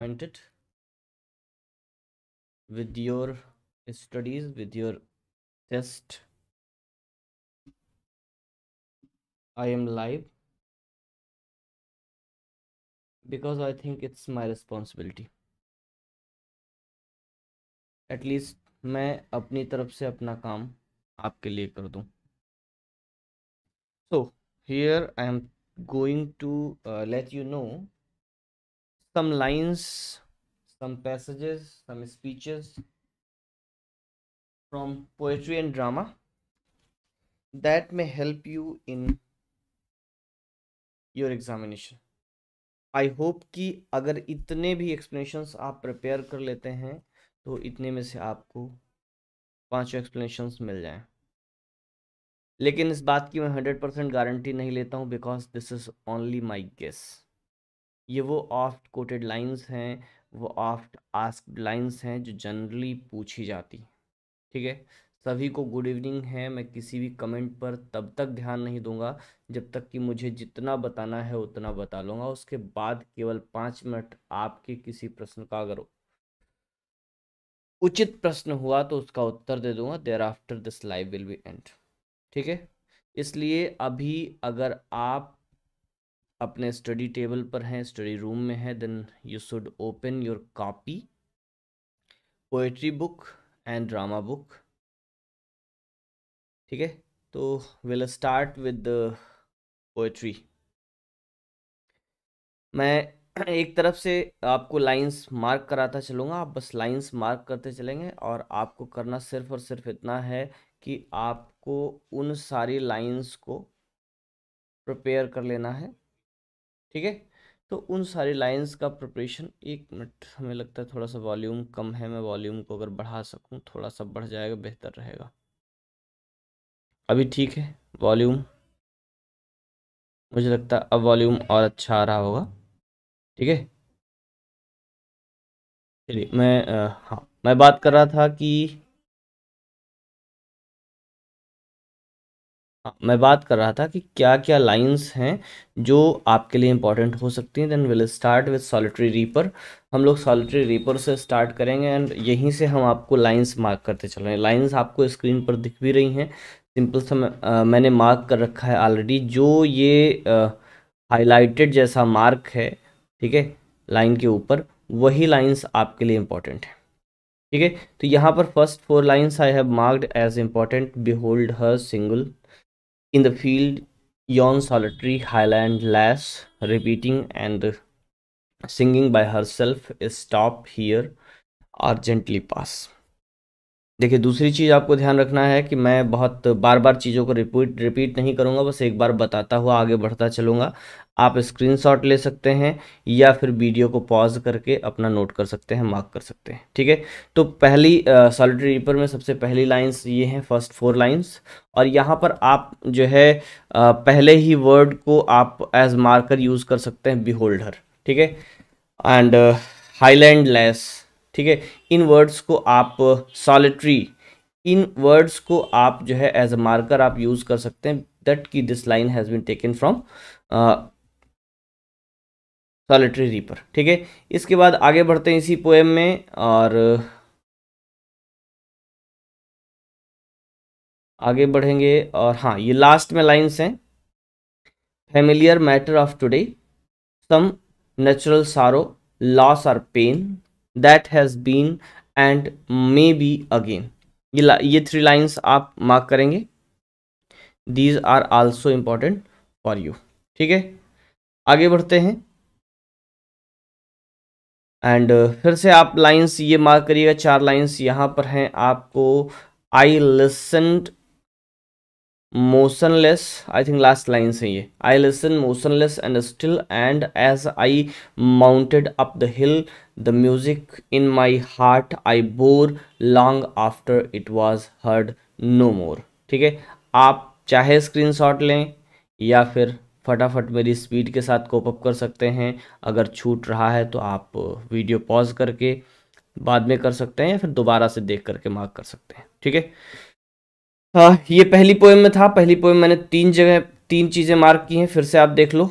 find it with your studies with your test i am live because i think it's my responsibility at least मैं अपनी तरफ से अपना काम आपके लिए कर दूं so here I am going to let you know some lines some passages some speeches from poetry and drama that may help you in your examination I hope कि अगर इतने भी एक्सप्लेनेशंस आप प्रिपेयर कर लेते हैं तो इतने में से आपको पांचों एक्सप्लेनेशंस मिल जाएं लेकिन इस बात की मैं हंड्रेड परसेंट गारंटी नहीं लेता हूं because this is only my guess ये वो ऑफ्ट कोटेड लाइंस हैं वो ऑफ्ट आस्क लाइंस हैं जो जनरली पूछी जाती ठीक है सभी को गुड इवनिंग है मैं किसी भी कमेंट पर तब तक ध्यान नहीं दूंगा जब तक कि मुझे जितना बताना है उतना बता लूँगा उसके बाद केवल पाँच मिनट आपके किसी प्रश्न का अगर उचित प्रश्न हुआ तो उसका उत्तर दे दूंगा there after this live will be end ठीक है इसलिए अभी अगर आप अपने स्टडी टेबल पर हैं स्टडी रूम में है then you should open your copy poetry book and drama book ठीक है तो विल स्टार्ट विद पोएट्री मैं एक तरफ से आपको लाइंस मार्क कराता चलूँगा आप बस लाइंस मार्क करते चलेंगे और आपको करना सिर्फ और सिर्फ इतना है कि आपको उन सारी लाइंस को प्रिपेयर कर लेना है ठीक है तो उन सारी लाइंस का प्रिपरेशन एक मिनट हमें लगता है थोड़ा सा वॉल्यूम कम है मैं वॉल्यूम को अगर बढ़ा सकूँ थोड़ा सा बढ़ जाएगा बेहतर रहेगा अभी ठीक है वॉल्यूम मुझे लगता है अब वॉल्यूम और अच्छा आ रहा होगा ठीक है चलिए मैं आ, हाँ मैं बात कर रहा था कि हाँ, मैं बात कर रहा था कि क्या क्या लाइंस हैं जो आपके लिए इंपॉर्टेंट हो सकती हैं then will start with solitary reaper हम लोग सॉलिटरी रीपर से स्टार्ट करेंगे एंड यहीं से हम आपको लाइंस मार्क करते चल रहे हैं लाइंस आपको स्क्रीन पर दिख भी रही हैं सिंपल सा मैंने मार्क कर रखा है ऑलरेडी जो ये हाईलाइटेड जैसा मार्क है ठीक है लाइन के ऊपर वही लाइन्स आपके लिए इंपॉर्टेंट है ठीक है तो यहाँ पर first four lines I have marked as important behold her single in the field yon solitary highland lass repeating and singing by herself stop here or gently pass देखिए दूसरी चीज़ आपको ध्यान रखना है कि मैं बहुत बार बार चीज़ों को रिपीट रिपीट नहीं करूँगा बस एक बार बताता हुआ आगे बढ़ता चलूँगा आप स्क्रीनशॉट ले सकते हैं या फिर वीडियो को पॉज करके अपना नोट कर सकते हैं मार्क कर सकते हैं ठीक है तो पहली सॉलिटरी रीपर में सबसे पहली लाइंस ये हैं फर्स्ट फोर लाइंस और यहाँ पर आप जो है आ, पहले ही वर्ड को आप एज मार्कर यूज़ कर सकते हैं बिहोल्डर ठीक है एंड हाईलैंड लेस ठीक है इन वर्ड्स को आप सॉलिट्री uh, इन वर्ड्स को आप जो है एज अ मार्कर आप यूज़ कर सकते हैं दैट की this line has been taken from solitary reaper ठीक है इसके बाद आगे बढ़ते हैं इसी पोएम में और uh, आगे बढ़ेंगे और हाँ ये लास्ट में लाइंस हैं familiar matter of today some natural sorrow loss or pain that has been and may be again ये ये थ्री लाइन्स आप मार्क करेंगे these are also important for you ठीक है आगे बढ़ते हैं एंड uh, फिर से आप लाइन्स ये मार्क करिएगा चार लाइन्स यहाँ पर हैं आपको I listened motionless I think last lines है ये I listen motionless and still and as I mounted up the hill the music in my heart I bore long after it was heard no more ठीक है आप चाहे screenshot लें या फिर फटाफट मेरी स्पीड के साथ कोपअप अप कर सकते हैं अगर छूट रहा है तो आप वीडियो पॉज करके बाद में कर सकते हैं या फिर दोबारा से देख करके मार्क कर सकते हैं ठीक है हाँ ये पहली पोएम में था पहली पोएम मैंने तीन जगह तीन चीज़ें मार्क की हैं फिर से आप देख लो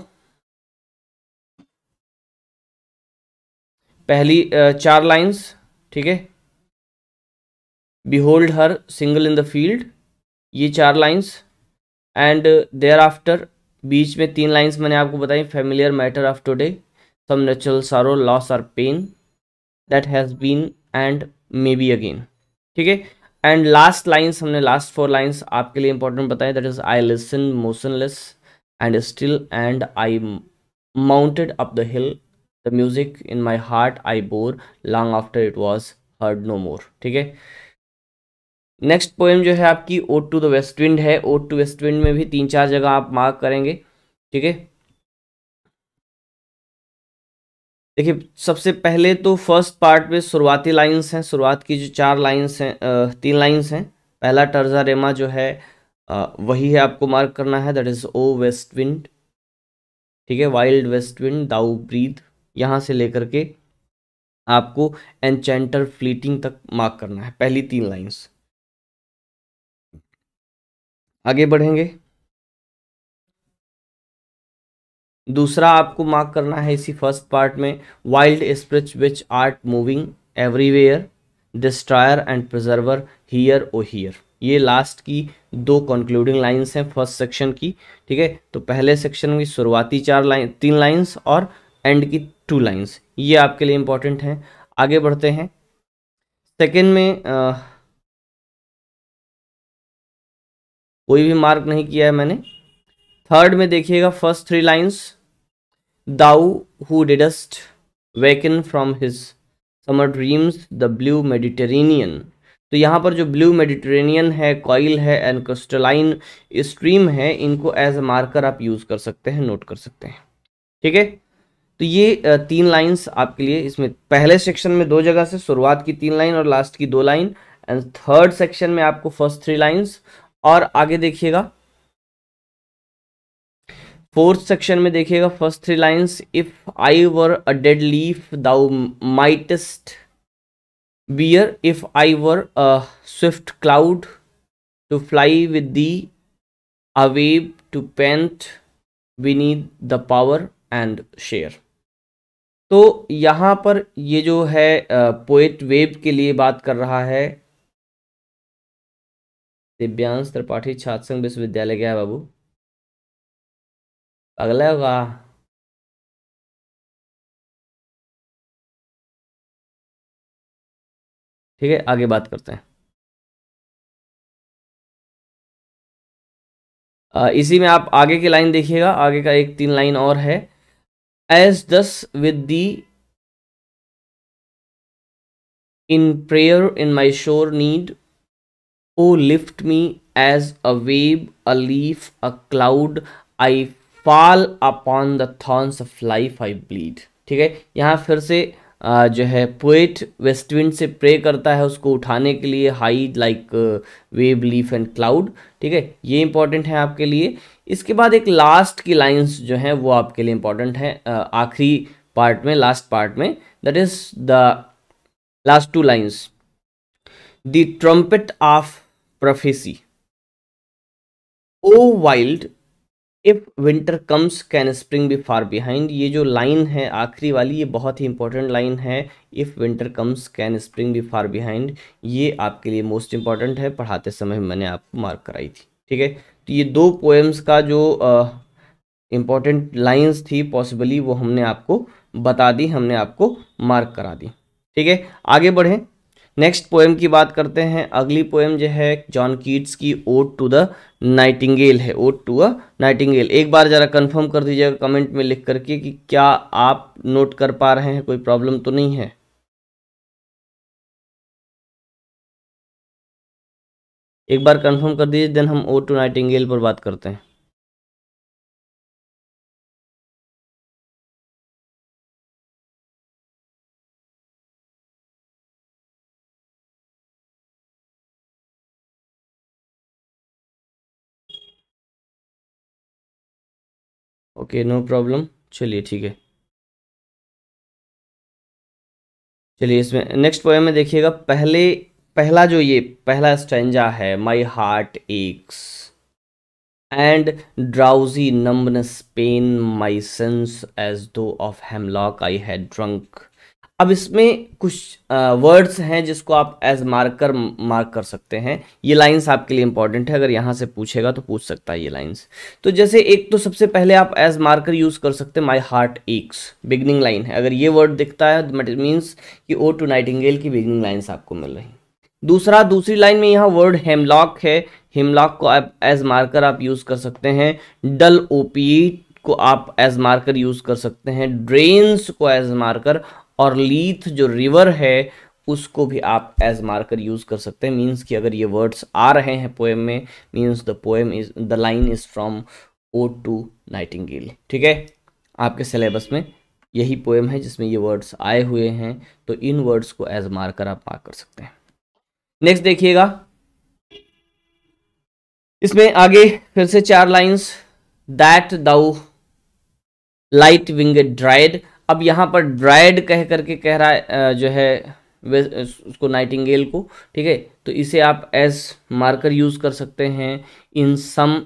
पहली चार लाइंस ठीक है behold her single in the field ये चार लाइंस एंड देयर आफ्टर बीच में तीन लाइंस मैंने आपको बताई familiar matter of today some natural sorrow loss or pain that has been and may be again ठीक है एंड लास्ट लाइन्स हमने लास्ट फोर लाइन्स आपके लिए इंपॉर्टेंट बताए that is I listen motionless and still and I mounted up the hill the music in my heart I bore long after it was heard no more ठीक है next poem जो है आपकी ode to the west wind है ode to west wind में भी तीन चार जगह आप मार्क करेंगे ठीक है देखिए सबसे पहले तो फर्स्ट पार्ट में शुरुआती लाइंस हैं शुरुआत की जो चार लाइंस हैं तीन लाइंस हैं पहला टर्जा रेमा जो है वही है आपको मार्क करना है that is O west wind ठीक है wild west wind thou breath यहाँ से लेकर के आपको एनचेंटर फ्लीटिंग तक मार्क करना है पहली तीन लाइंस आगे बढ़ेंगे दूसरा आपको मार्क करना है इसी फर्स्ट पार्ट में wild spirit which art moving everywhere destroyer and preserver hear O hear ये लास्ट की दो कंक्लूडिंग लाइंस हैं फर्स्ट सेक्शन की ठीक है तो पहले सेक्शन की शुरुआती चार लाइन तीन लाइंस और एंड की टू लाइंस ये आपके लिए इंपॉर्टेंट हैं आगे बढ़ते हैं सेकेंड में आ, कोई भी मार्क नहीं किया है मैंने थर्ड में देखिएगा first three lines thou who didst waken from his summer dreams the blue Mediterranean तो यहाँ पर जो ब्लू मेडिटेरेनियन है कॉइल है एंड क्रिस्टलाइन स्ट्रीम है इनको एज ए मार्कर आप यूज़ कर सकते हैं नोट कर सकते हैं ठीक है तो ये तीन लाइंस आपके लिए इसमें पहले सेक्शन में दो जगह से शुरुआत की तीन लाइन और लास्ट की दो लाइन एंड थर्ड सेक्शन में आपको फर्स्ट थ्री लाइंस और आगे देखिएगा फोर्थ सेक्शन में देखिएगा first three lines if I were a dead leaf thou mightest bear if I were a swift cloud to fly with thee a wave to pant beneath the power and share. तो यहाँ पर ये जो है poet web के लिए बात कर रहा है दिव्यांश त्रिपाठी छात्र संघ विश्वविद्यालय गया बाबू अगला होगा ठीक है आगे बात करते हैं आ, इसी में आप आगे की लाइन देखिएगा आगे का एक तीन लाइन और है as thus with thee in prayer in my sure need o lift me as a wave a leaf a cloud i fall upon the thorns of life i bleed ठीक है यहाँ फिर से जो है पोइट वेस्टविंड से प्रे करता है उसको उठाने के लिए high like wave leaf and cloud ठीक है ये इंपॉर्टेंट है आपके लिए इसके बाद एक लास्ट की लाइंस जो है वो आपके लिए इंपॉर्टेंट है आखिरी पार्ट में लास्ट पार्ट में that is the last two lines the trumpet of prophecy O wild if winter comes can spring be far behind ये जो लाइन है आखिरी वाली ये बहुत ही इंपॉर्टेंट लाइन है if winter comes can spring be far behind ये आपके लिए मोस्ट इंपॉर्टेंट है पढ़ाते समय मैंने आपको मार्क कराई थी ठीक है तो ये दो पोएम्स का जो uh, लाइन्स थी पॉसिबली वो हमने आपको बता दी हमने आपको मार्क करा दी ठीक है आगे बढ़ें नेक्स्ट पोएम की बात करते हैं अगली पोएम जो है जॉन कीट्स की ओट टू द नाइटिंगेल है ओट टू अ नाइटिंगेल एक बार ज़रा कंफर्म कर दीजिएगा कमेंट में लिख करके कि क्या आप नोट कर पा रहे हैं कोई प्रॉब्लम तो नहीं है एक बार कंफर्म कर दीजिए देन हम ओ टू नाइटिंगेल पर बात करते हैं ओके नो प्रॉब्लम चलिए ठीक है चलिए इसमें नेक्स्ट पोएम में देखिएगा पहले पहला जो ये पहला स्टेंजा है my heart aches and drowsy numbness pains my sense as though of hemlock I had drunk अब इसमें कुछ वर्ड्स हैं जिसको आप एज मार्कर मार्क कर सकते हैं ये लाइंस आपके लिए इंपॉर्टेंट है अगर यहाँ से पूछेगा तो पूछ सकता है ये लाइंस तो जैसे एक तो सबसे पहले आप एज मार्कर यूज़ कर सकते हैं my heart aches beginning line है अगर ये वर्ड दिखता है मीन्स तो कि ओ टू नाइटिंगेल की बिगनिंग लाइन्स आपको मिल रही दूसरा दूसरी लाइन में यहाँ वर्ड हेमलॉक है हेमलॉक को आप एज मार्कर आप यूज़ कर सकते हैं डल ओपीट e को आप एज मार्कर यूज़ कर सकते हैं ड्रेन्स को एज मार्कर और लीथ जो रिवर है उसको भी आप एज मार्कर यूज़ कर सकते हैं मीन्स कि अगर ये वर्ड्स आ रहे हैं पोएम में means the poem is the line is from ode to nightingale ठीक है आपके सिलेबस में यही पोएम है जिसमें ये वर्ड्स आए हुए हैं तो इन वर्ड्स को एज मार्कर आप मार्क कर सकते हैं नेक्स्ट देखिएगा इसमें आगे फिर से चार लाइंस दैट दाउ लाइट विंग ड्राइड अब यहाँ पर ड्राइड कह करके कह रहा है जो है उसको नाइटिंगेल को ठीक है तो इसे आप एज मार्कर यूज़ कर सकते हैं in some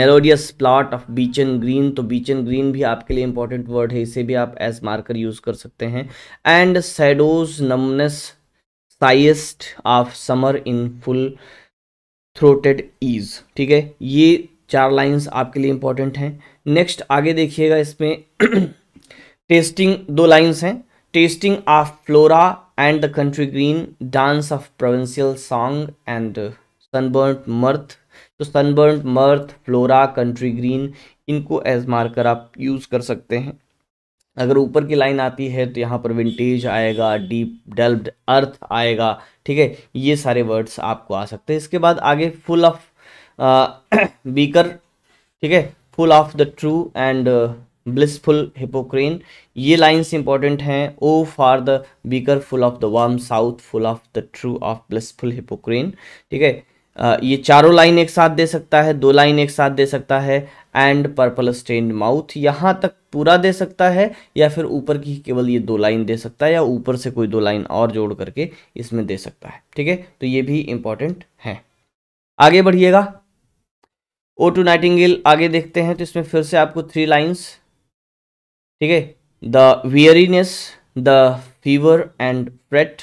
melodious plot of beechen green तो बीच एंड ग्रीन भी आपके लिए इंपॉर्टेंट वर्ड है इसे भी आप एज मार्कर यूज़ कर सकते हैं and shadows numberless singest of summer in full throated ease ठीक है ये चार लाइंस आपके लिए इंपॉर्टेंट हैं नेक्स्ट आगे देखिएगा इसमें टेस्टिंग दो लाइंस हैं tasting of Flora and the country green dance of provincial song and sunburnt mirth तो sunburnt mirth Flora country green इनको एज मार्कर आप यूज़ कर सकते हैं अगर ऊपर की लाइन आती है तो यहाँ पर विंटेज आएगा डीप डेल्ब्ड अर्थ आएगा ठीक है ये सारे वर्ड्स आपको आ सकते हैं इसके बाद आगे फुल ऑफ बीकर ठीक है full of the true and blissful Hippocrene ये लाइन्स इंपॉर्टेंट हैं O for the beaker full of the warm south full of the true of blissful Hippocrene ठीक है ये चारों लाइन एक साथ दे सकता है दो लाइन एक साथ दे सकता है एंड पर्पल स्टेंड माउथ यहाँ तक पूरा दे सकता है या फिर ऊपर की केवल ये दो लाइन दे सकता है या ऊपर से कोई दो लाइन और जोड़ करके इसमें दे सकता है ठीक है तो ये भी इंपॉर्टेंट है आगे बढ़िएगा ओ टू नाइटिंगेल आगे देखते हैं तो इसमें फिर से आपको थ्री लाइन्स ठीक है the weariness the fever and fret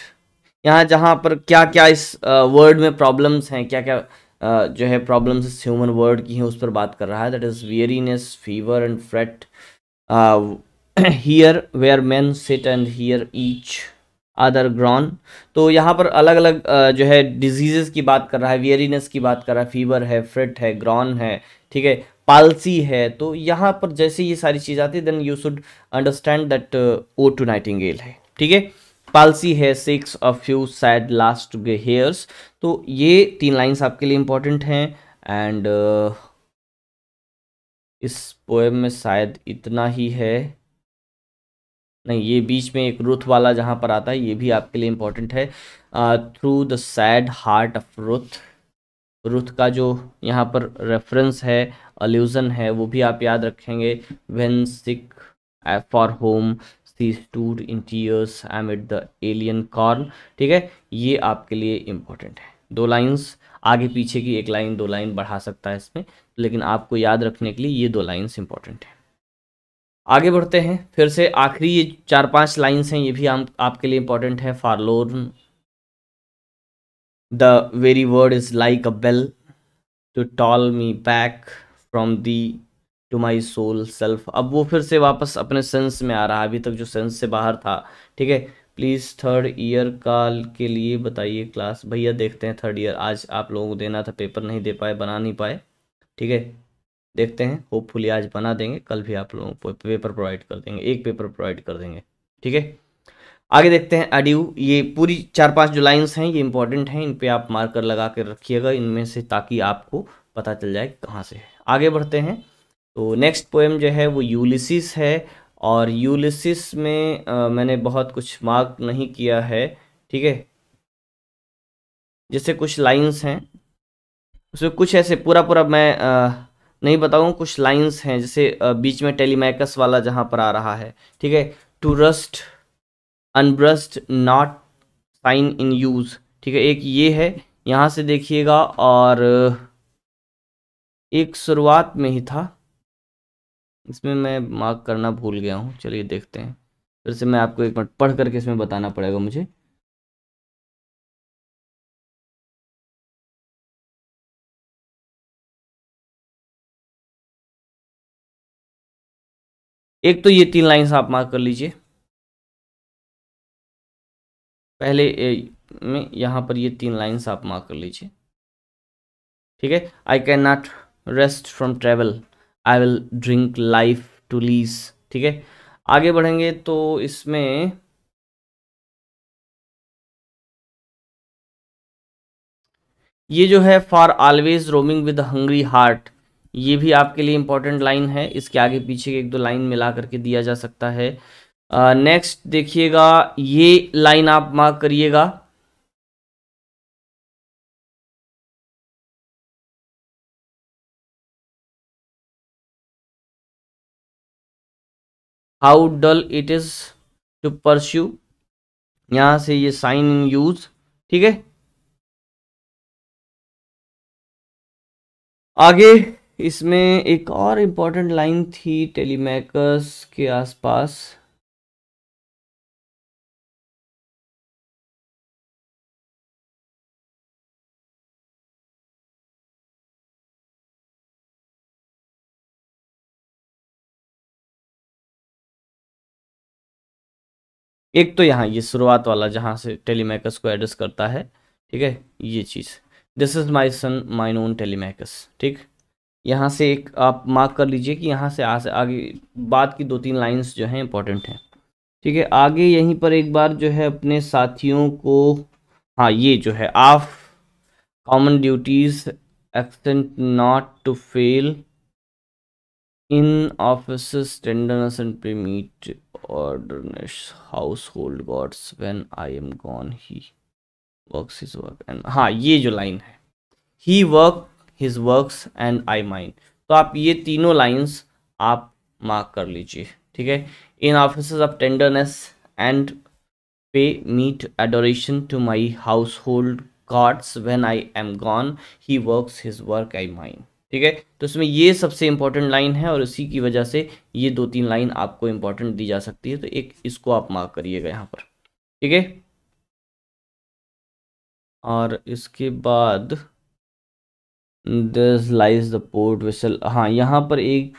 यहाँ जहाँ पर क्या क्या इस वर्ड में प्रॉब्लम्स हैं क्या क्या Uh, जो है प्रॉब्लम्स इस ह्यूमन वर्ड की हैं उस पर बात कर रहा है that is weariness fever and fret here where man sit and hear each other groan तो यहाँ पर अलग अलग uh, जो है डिजीज़ की बात कर रहा है वियरीनेस की बात कर रहा है फीवर है फ्रेट है ग्रॉन है ठीक है पालसी है तो यहाँ पर जैसे ये सारी चीज़ आती है then you should understand that ode to nightingale है ठीक है पालसी है shakes of few sad last hairs तो ये तीन लाइन्स आपके लिए इंपॉर्टेंट हैं एंड uh, इस पोएम में शायद इतना ही है नहीं ये बीच में एक रुथ वाला जहाँ पर आता है ये भी आपके लिए इम्पोर्टेंट है through the sad heart of Ruth Ruth का जो यहाँ पर रेफरेंस है अल्यूजन है वो भी आप याद रखेंगे when sick for home she stood in tears amid the alien corn ठीक है ये आपके लिए इम्पोर्टेंट है दो लाइन्स आगे पीछे की एक लाइन दो लाइन बढ़ा सकता है इसमें लेकिन आपको याद रखने के लिए ये दो लाइन्स इंपॉर्टेंट है आगे बढ़ते हैं फिर से आखिरी ये चार पांच लाइन्स हैं ये भी आप, आपके लिए इंपॉर्टेंट है forlorn the very word is like a bell to toll me back from thee to my sole self अब वो फिर से वापस अपने सेंस में आ रहा है अभी तक जो सेंस से बाहर था ठीक है प्लीज़ थर्ड ईयर काल के लिए बताइए क्लास भैया देखते हैं थर्ड ईयर आज आप लोगों को देना था पेपर नहीं दे पाए बना नहीं पाए ठीक है देखते हैं होपफुली आज बना देंगे कल भी आप लोगों को पेपर प्रोवाइड कर देंगे एक पेपर प्रोवाइड कर देंगे ठीक है आगे देखते हैं अड्यू ये पूरी चार पांच जो लाइन्स हैं ये इंपॉर्टेंट हैं इन पे आप मार्कर लगा कर रखिएगा इनमें से ताकि आपको पता चल जाए कहाँ से है आगे बढ़ते हैं तो नेक्स्ट पोएम जो है वो यूलिसिस है और यूलिसिस में आ, मैंने बहुत कुछ मार्क नहीं किया है ठीक है जैसे कुछ लाइंस हैं उसमें कुछ ऐसे पूरा पूरा मैं आ, नहीं बताऊँ कुछ लाइंस हैं जैसे आ, बीच में टेलीमैकस वाला जहाँ पर आ रहा है ठीक है to rust unburnished not shine in use ठीक है एक ये है यहाँ से देखिएगा और एक शुरुआत में ही था इसमें मैं मार्क करना भूल गया हूँ चलिए देखते हैं फिर से मैं आपको एक मिनट पढ़ करके इसमें बताना पड़ेगा मुझे एक तो ये तीन लाइंस आप मार्क कर लीजिए पहले में यहां पर ये तीन लाइंस आप मार्क कर लीजिए ठीक है I can not rest from travel I will drink life to lees ठीक है आगे बढ़ेंगे तो इसमें ये जो है for always roaming with hungry heart ये भी आपके लिए इंपॉर्टेंट लाइन है इसके आगे पीछे एक दो लाइन मिला करके दिया जा सकता है नेक्स्ट uh, देखिएगा ये लाइन आप मार्क करिएगा how dull it is to pursue यहां से ये साइन इन यूज ठीक है आगे इसमें एक और इंपॉर्टेंट लाइन थी टेलीमैकर्स के आसपास एक तो यहाँ ये शुरुआत वाला जहाँ से टेलीमैकस को एड्रेस करता है ठीक है ये चीज़ this is my son mine own Telemachus ठीक यहाँ से एक आप मार्क कर लीजिए कि यहाँ से आगे आगे बाद की दो तीन लाइंस जो हैं इंपॉर्टेंट हैं ठीक है आगे यहीं पर एक बार जो है अपने साथियों को हाँ ये जो है of common duties extent not to fail in office tenderness and pay meet ऑर्डरनेश household gods when I am gone he work his work and हाँ ये जो लाइन है he work his work and I mine तो आप ये तीनों lines आप मार्क कर लीजिए ठीक है in office of tenderness and pay meet adoration to my household gods when I am gone he work his work I mine ठीक है तो इसमें ये सबसे इंपॉर्टेंट लाइन है और इसी की वजह से ये दो तीन लाइन आपको इंपॉर्टेंट दी जा सकती है तो एक इसको आप मार्क करिएगा यहाँ पर ठीक है और इसके बाद this lies the port vessel हाँ यहाँ पर एक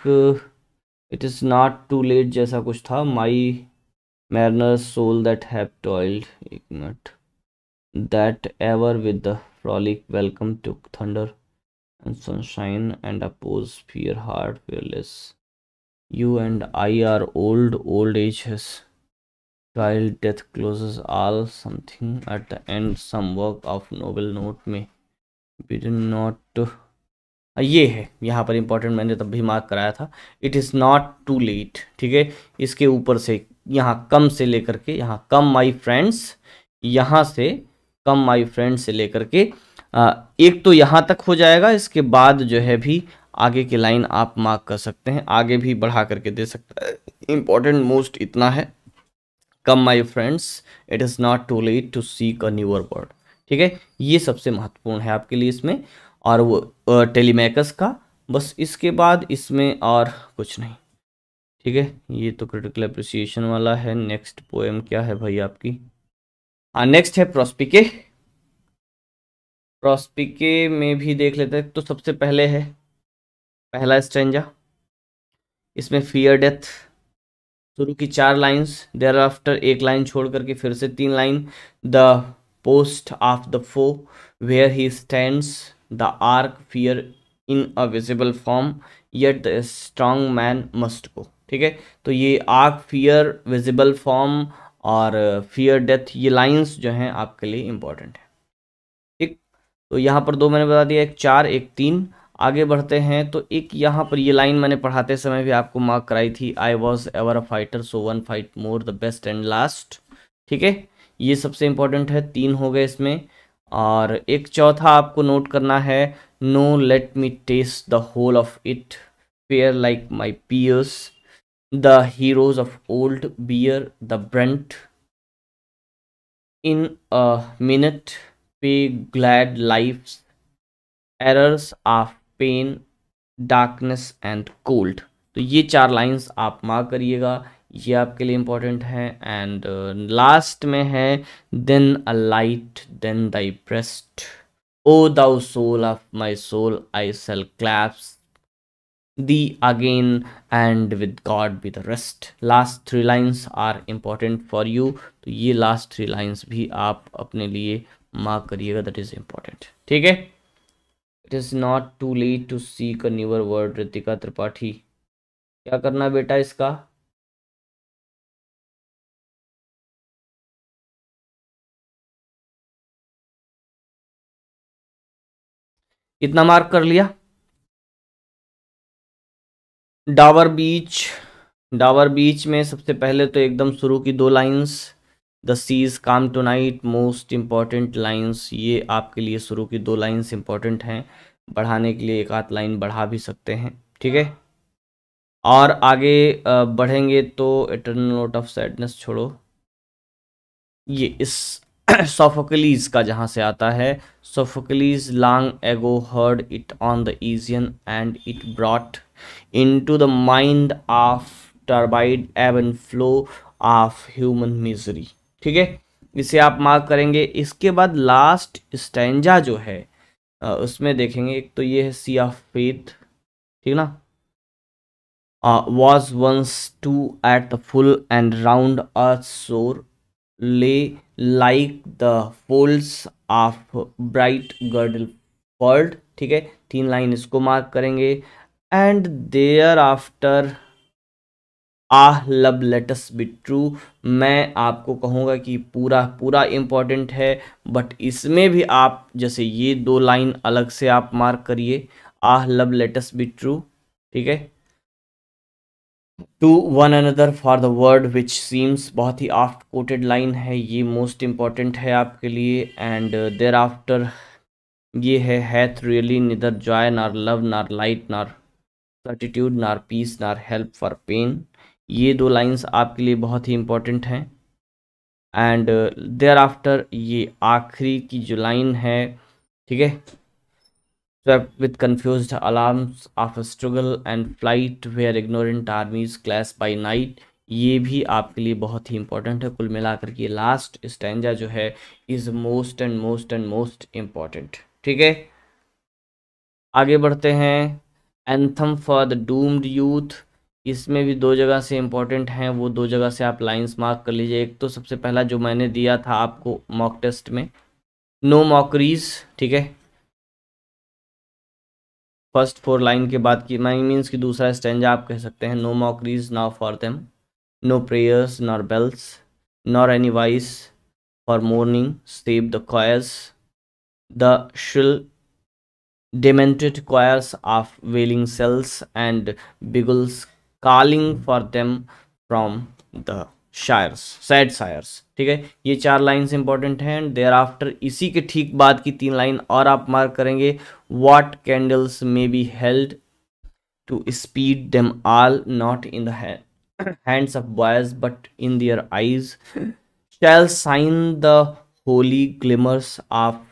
it is not too late जैसा कुछ था my mariner soul that have toiled एक minute that ever with the frolic welcome to thunder and sunshine and oppose fear heart fearless. You and I are old, old age has child death closes all something at the end some work of noble note में begin not ये है यहाँ पर important मैंने तब भी mark कराया था it is not too late ठीक है इसके ऊपर से यहाँ कम से लेकर के यहाँ कम माई फ्रेंड्स यहाँ से कम माई फ्रेंड्स से लेकर के एक तो यहाँ तक हो जाएगा इसके बाद जो है भी आगे की लाइन आप मार्क कर सकते हैं आगे भी बढ़ा करके दे सकते हैं इम्पॉर्टेंट मोस्ट इतना है come my friends it is not too late to seek a newer world ठीक है ये सबसे महत्वपूर्ण है आपके लिए इसमें और वो टेलीमेकस का बस इसके बाद इसमें और कुछ नहीं ठीक है ये तो क्रिटिकल अप्रिसिएशन वाला है नेक्स्ट पोएम क्या है भाई आपकी नेक्स्ट है प्रोस्पिके प्रॉस्पिके में भी देख लेते हैं तो सबसे पहले है पहला स्टेंजा इसमें फियर डेथ शुरू की चार लाइंस देर आफ्टर एक लाइन छोड़ करके फिर से तीन line the post of the foe where he stands the arch fear in a visible form yet the strong man must go ठीक है तो ये आर्क फियर विजिबल फॉर्म और फियर uh, डेथ ये लाइंस जो हैं आपके लिए इंपॉर्टेंट है तो यहाँ पर दो मैंने बता दिया एक चार एक तीन आगे बढ़ते हैं तो एक यहाँ पर ये लाइन मैंने पढ़ाते समय भी आपको मार्क कराई थी I was ever a fighter so one fight more the best and last ठीक है ये सबसे इंपॉर्टेंट है तीन हो गए इसमें और एक चौथा आपको नोट करना है no let me taste the whole of it fare like my peers the heroes of old bear the brunt in a minute pay glad life arrears of pain darkness and cold तो ये चार lines आप mark करिएगा ये आपके लिए important है and last uh, में है then a light then thy breast O thou soul of my soul I shall clasp thee again and with God with rest last three lines are important for you तो ये last three lines भी आप अपने लिए mark करिएगा that is important ठीक है it is not too late to see a newer world Ritika Tripathi क्या करना बेटा इसका कितना मार्क कर लिया डावर बीच डावर बीच में सबसे पहले तो एकदम शुरू की दो lines the sea is calm tonight most important lines ये आपके लिए शुरू की दो लाइन्स इम्पॉर्टेंट हैं बढ़ाने के लिए एक आध लाइन बढ़ा भी सकते हैं ठीक है और आगे बढ़ेंगे तो इटर्नल नोट ऑफ सैडनेस छोड़ो ये इस सोफोकलीज का जहाँ से आता है Sophocles long ago heard it on the Aegean and it brought into the mind of turbid ebb and flow of human misery ठीक है इसे आप मार्क करेंगे इसके बाद लास्ट स्टैंडा जो है उसमें देखेंगे एक तो ये है सी ऑफ फेथ ठीक ना was once too at the full and round earth shore lay like the folds of bright girdle world ठीक है तीन लाइन इसको मार्क करेंगे and thereafter ah love let us be true मैं आपको कहूँगा कि पूरा पूरा इम्पॉर्टेंट है बट इसमें भी आप जैसे ये दो लाइन अलग से आप मार्क करिए आह लव लेटस बी ट्रू ठीक है to one another for the word which seems बहुत ही आफ्ट कोटेड लाइन है ये मोस्ट इम्पॉर्टेंट है आपके लिए एंड देर आफ्टर ये है हैथ रियली निदर जॉय नार लव नार लाइट नार सर्टिट्यूड नार पीस नार हेल्प फॉर पेन ये दो लाइंस आपके लिए बहुत ही इम्पोर्टेंट हैं एंड देयर आफ्टर ये आखिरी की जो लाइन है ठीक है swept with confused alarms of a struggle and flight where ignorant आर्मीज clash by night ये भी आपके लिए बहुत ही इंपॉर्टेंट है कुल मिलाकर के लास्ट स्टैंडा जो है is most and most and most important ठीक है आगे बढ़ते हैं anthem for the doomed youth इसमें भी दो जगह से इम्पॉर्टेंट हैं वो दो जगह से आप लाइंस मार्क कर लीजिए एक तो सबसे पहला जो मैंने दिया था आपको मॉक टेस्ट में नो मॉकरीज ठीक है फर्स्ट फोर लाइन के बाद की माई मीन्स कि दूसरा स्टेंजा आप कह सकते हैं no मॉकरीज now for them know prayers nor bells nor any vice for morning save the choirs the शिल demented choirs of welding sales and बिगुल्स calling for them from the शायर्स sad शायर्स ठीक है ये चार लाइन्स इंपॉर्टेंट हैं and there after इसी के ठीक बाद की तीन लाइन और आप मार्क करेंगे what candles may be held to speed them all not in देंड्स hands of boys but in their eyes shell sign the Holi ग्लिमर्स of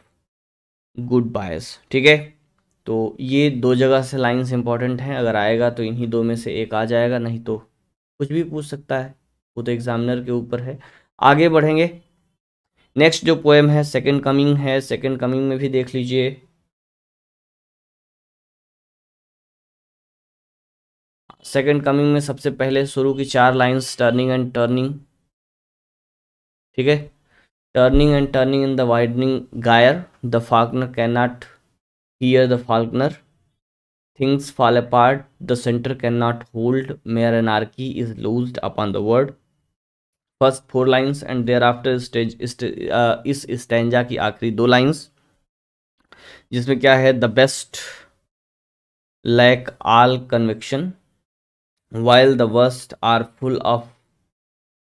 good बायस ठीक है तो ये दो जगह से लाइन्स इंपॉर्टेंट हैं अगर आएगा तो इन्हीं दो में से एक आ जाएगा नहीं तो कुछ भी पूछ सकता है वो तो एग्जामिनर के ऊपर है आगे बढ़ेंगे नेक्स्ट जो पोएम है सेकंड कमिंग है सेकंड कमिंग में भी देख लीजिए सेकंड कमिंग में सबसे पहले शुरू की चार लाइंस टर्निंग एंड टर्निंग ठीक है turning and turning in the widening गायर the फाकनर can not Here the falconer. Things fall apart. The center cannot hold. Mere anarchy is loosed upon the word. First four lines and there after stage इस stanza की आखिरी दो lines जिसमें क्या है the best lack all conviction while the worst are full of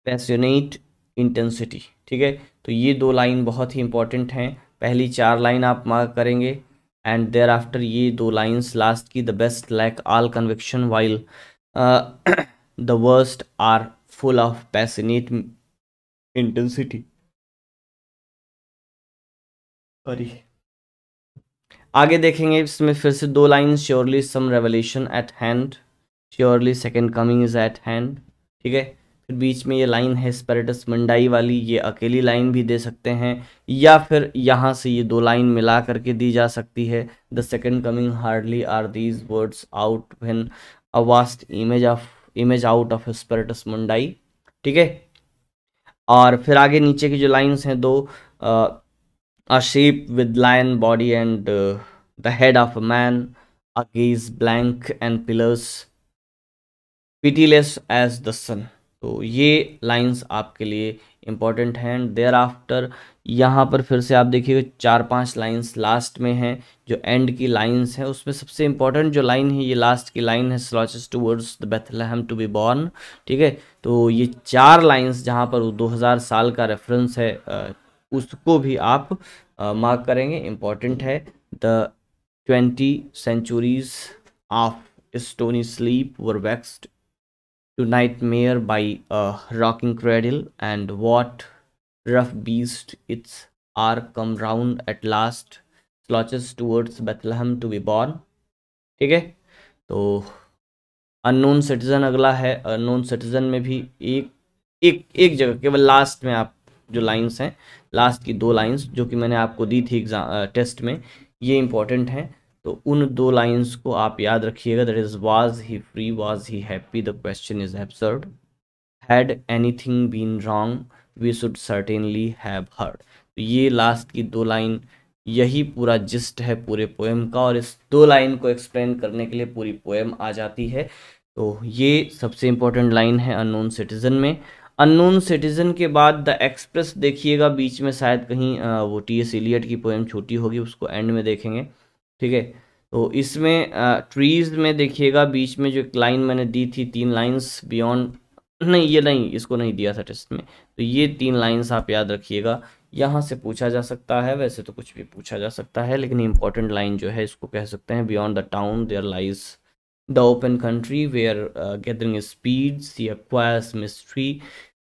passionate intensity ठीक है तो ये दो लाइन बहुत ही इंपॉर्टेंट हैं पहली चार लाइन आप मार्क करेंगे एंड देयर आफ्टर ये दो लाइन्स लास्ट की the best lack all conviction while the worst are full of passionate intensity sorry आगे देखेंगे इसमें फिर से दो line surely some revolution eight hand surely second coming is eight hand ठीक है फिर बीच में ये लाइन है स्पेरेटस मंडाई वाली ये अकेली लाइन भी दे सकते हैं या फिर यहाँ से ये दो लाइन मिला करके दी जा सकती है the second coming hardly are these words out when a vast image of image out of स्पेरेटस मंडाई ठीक है और फिर आगे नीचे की जो लाइन्स हैं दो अ shape with line body and the head of a man a gauge blank and pillars pitiless as the sun तो ये लाइंस आपके लिए इम्पॉर्टेंट हैं देयर आफ्टर यहाँ पर फिर से आप देखिए चार पांच लाइंस लास्ट में हैं जो एंड की लाइंस हैं उसमें सबसे इम्पॉर्टेंट जो लाइन है ये लास्ट की लाइन है स्लॉचेस towards the Bethlehem to be born ठीक है तो ये चार लाइंस जहाँ पर 2000 साल का रेफरेंस है उसको भी आप मार्क करेंगे इम्पॉर्टेंट है the twenty centuries of stony sleep were waxed to Nightmare by a Rocking Cradle and what rough beast its are come round at last slouches towards Bethlehem to be born ठीक है तो unknown citizen अगला है unknown citizen में भी एक एक एक जगह केवल लास्ट में आप जो लाइंस हैं लास्ट की दो लाइंस जो कि मैंने आपको दी थी एग्जाम टेस्ट में ये इंपॉर्टेंट हैं तो उन दो लाइंस को आप याद रखिएगा that is was he free was he happy the question is absurd had anything been wrong we should certainly have heard तो ये लास्ट की दो लाइन यही पूरा जिस्ट है पूरे पोएम का और इस दो लाइन को एक्सप्लेन करने के लिए पूरी पोएम आ जाती है तो ये सबसे इम्पोर्टेंट लाइन है अननोन सिटीज़न में अननोन सिटीज़न के बाद द एक्सप्रेस देखिएगा बीच में शायद कहीं वो टी एस एलियट की पोएम छोटी होगी उसको एंड में देखेंगे ठीक है तो इसमें ट्रीज़ में देखिएगा बीच में जो एक लाइन मैंने दी थी तीन लाइंस बियॉन्ड नहीं ये नहीं इसको नहीं दिया था टेस्ट में तो ये तीन लाइंस आप याद रखिएगा यहाँ से पूछा जा सकता है वैसे तो कुछ भी पूछा जा सकता है लेकिन इंपॉर्टेंट लाइन जो है इसको कह सकते हैं beyond the town there lies the open country where gathering speed C acquires mystery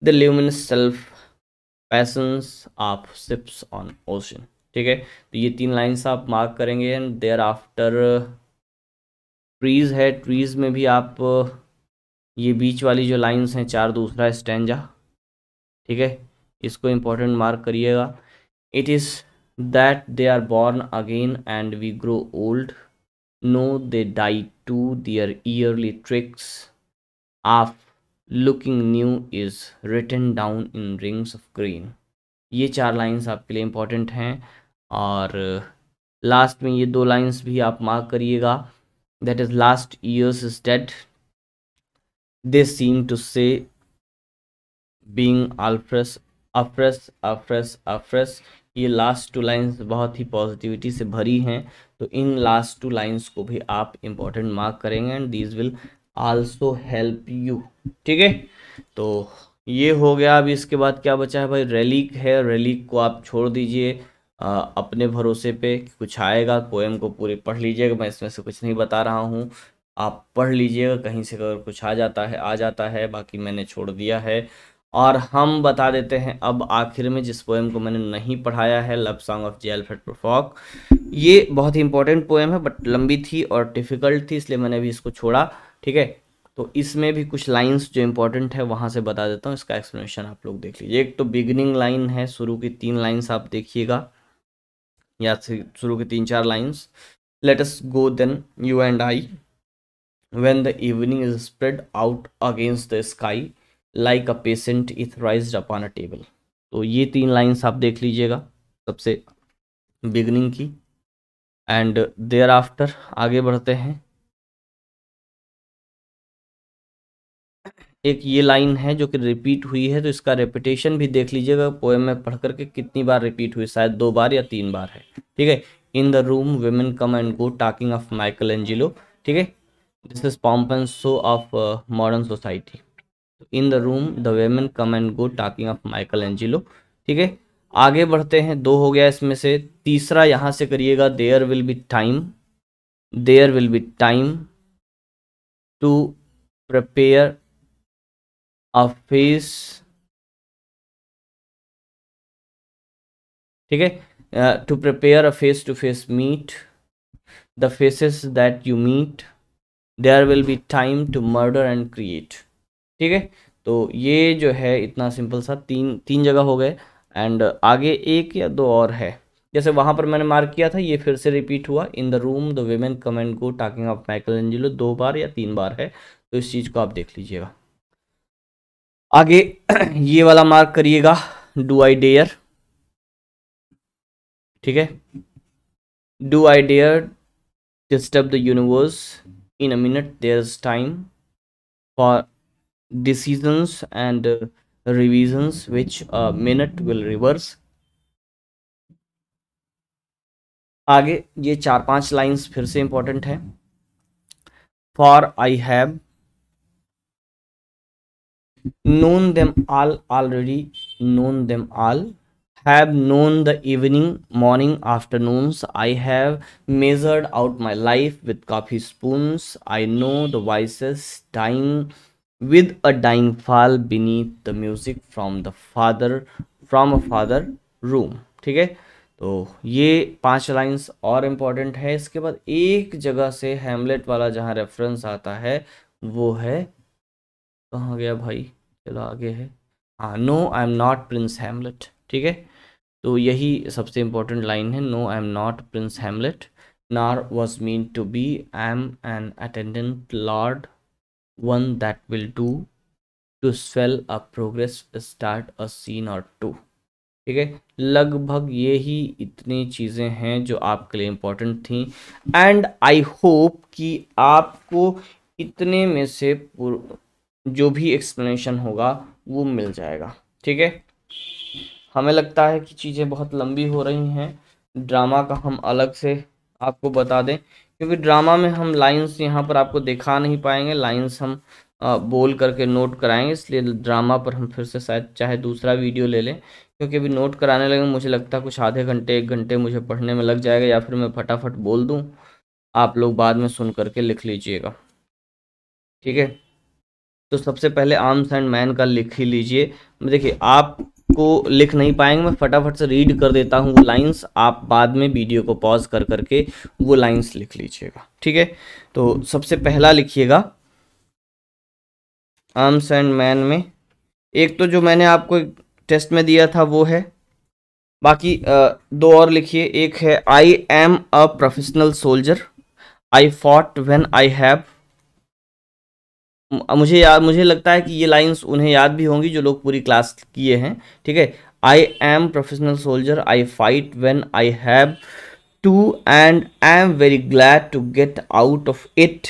the lumen self पैसन्स of sips on ocean ठीक है तो ये तीन लाइन्स आप मार्क करेंगे एंड देयर आफ्टर ट्रीज़ है ट्रीज़ में भी आप ये बीच वाली जो लाइन्स हैं चार दूसरा स्टेंजा ठीक है इसको इम्पोर्टेंट मार्क करिएगा it is that they are born again and we grow old no they die to their yearly tricks of looking new is written down in rings of green ये चार lines आपके लिए important हैं और last में ये दो lines भी आप मार्क करिएगा that is last years is dead they seem to से बींग अल्फ्रेस अफ्रेस अफ्रेस अफ्रेस ये लास्ट टू लाइंस बहुत ही पॉजिटिविटी से भरी हैं तो इन लास्ट टू लाइंस को भी आप इम्पोर्टेंट मार्क करेंगे and these will also help you ठीक है तो ये हो गया अब इसके बाद क्या बचा है भाई रेलिक है रेलिक को आप छोड़ दीजिए अपने भरोसे पे कुछ आएगा पोएम को पूरी पढ़ लीजिएगा मैं इसमें से कुछ नहीं बता रहा हूँ आप पढ़ लीजिएगा कहीं से अगर कुछ आ जाता है आ जाता है बाकी मैंने छोड़ दिया है और हम बता देते हैं अब आखिर में जिस पोएम को मैंने नहीं पढ़ाया है love song of J fate प्रोफॉक ये बहुत ही इंपॉर्टेंट पोएम है बट लंबी थी और डिफ़िकल्ट थी इसलिए मैंने भी इसको छोड़ा ठीक है तो इसमें भी कुछ लाइंस जो इंपॉर्टेंट है वहाँ से बता देता हूँ इसका एक्सप्लेनेशन आप लोग देख लीजिए एक तो बिगनिंग लाइन है शुरू की तीन लाइन्स आप देखिएगा से शुरू की तीन चार lines let's go then you and I when the evening is spread out against the sky like a patient rise upon a table तो ये तीन लाइन्स आप देख लीजिएगा सबसे बिगनिंग की एंड देयर आफ्टर आगे बढ़ते हैं एक ये लाइन है जो कि रिपीट हुई है तो इसका रिपीटेशन भी देख लीजिएगा पोएम में पढ़ करके कितनी बार रिपीट हुई शायद दो बार या तीन बार है ठीक है in the room women come and go talking of Michael Angelo ठीक है this is पॉम्पन show off modern society in the room the women come and go talking of Michael Angelo ठीक है आगे बढ़ते हैं दो हो गया इसमें से तीसरा यहाँ से करिएगा there will be time there will be time to prepare a ठीक है to prepare a face to face meet the faces that you meet there will be time to murder and create ठीक है तो ये जो है इतना simple सा तीन तीन जगह हो गए एंड आगे एक या दो और है जैसे वहाँ पर मैंने मार्क किया था ये फिर से रिपीट हुआ in the room the women comment go talking of Michael Angelo दो बार या तीन बार है तो इस चीज़ को आप देख लीजिएगा आगे ये वाला मार्क करिएगा डू आई डेयर ठीक है do I dare disturb the universe in a minute there is time for decisions and revisions which a minute will reverse आगे ये चार पांच लाइंस फिर से इंपॉर्टेंट है for I have known them all already known them all have known the evening morning afternoons i have measured out my life with coffee spoons i know the voices dying with a dying fall beneath the music from the father from a father room ठीक है तो ये पांच lines और important है इसके बाद एक जगह से हेमलेट वाला जहाँ रेफरेंस आता है वो है कहाँ गया भाई चलो आगे है हाँ no I am not Prince हेमलेट ठीक है तो यही सबसे इम्पोर्टेंट लाइन है no I am not Prince हेमलेट नार was mean to B I am N attendant Lord one that will do to swell a progress start a scene और to ठीक है लगभग ये ही इतनी चीज़ें हैं जो आपके लिए इम्पोर्टेंट थी एंड आई होप कि आपको इतने में से जो भी एक्सप्लेनेशन होगा वो मिल जाएगा ठीक है हमें लगता है कि चीज़ें बहुत लंबी हो रही हैं ड्रामा का हम अलग से आपको बता दें क्योंकि ड्रामा में हम लाइंस यहाँ पर आपको दिखा नहीं पाएंगे लाइंस हम बोल करके नोट कराएंगे इसलिए ड्रामा पर हम फिर से शायद चाहे दूसरा वीडियो ले लें क्योंकि अभी नोट कराने लगे मुझे लगता है कुछ आधे घंटे एक घंटे मुझे पढ़ने में लग जाएगा या फिर मैं फटाफट बोल दूँ आप लोग बाद में सुन करके लिख लीजिएगा ठीक है तो सबसे पहले आर्म्स एंड मैन का लिख ही लीजिए देखिए आप को लिख नहीं पाएंगे मैं फटाफट से रीड कर देता हूँ वो लाइंस आप बाद में वीडियो को पॉज कर करके वो लाइंस लिख लीजिएगा ठीक है तो सबसे पहला लिखिएगा आर्म्स एंड मैन में एक तो जो मैंने आपको टेस्ट में दिया था वो है बाकी दो और लिखिए एक है I am a professional soldier I fought when I have मुझे याद मुझे लगता है कि ये लाइंस उन्हें याद भी होंगी जो लोग पूरी क्लास किए हैं ठीक है I am professional soldier I fight when I have to and I am very glad to get out of it